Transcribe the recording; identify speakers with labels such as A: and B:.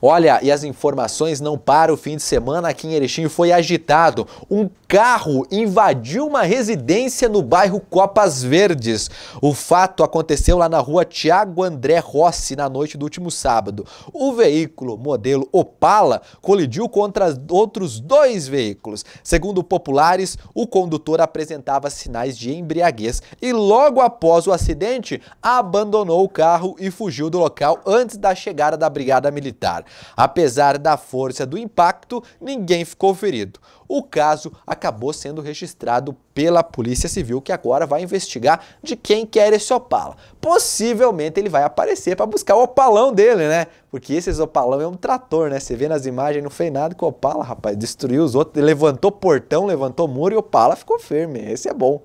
A: Olha, e as informações não param. O fim de semana aqui em Erechim foi agitado. Um carro invadiu uma residência no bairro Copas Verdes. O fato aconteceu lá na rua Tiago André Rossi na noite do último sábado. O veículo modelo Opala colidiu contra outros dois veículos. Segundo populares, o condutor apresentava sinais de embriaguez e logo após o acidente abandonou o carro e fugiu do local antes da chegada da brigada militar. Apesar da força do impacto, ninguém ficou ferido. O caso acabou sendo registrado pela Polícia Civil, que agora vai investigar de quem quer esse Opala. Possivelmente ele vai aparecer para buscar o Opalão dele, né? Porque esse Opalão é um trator, né? Você vê nas imagens, não fez nada com o Opala, rapaz. Destruiu os outros, levantou portão, levantou muro e o Opala ficou firme. Esse é bom.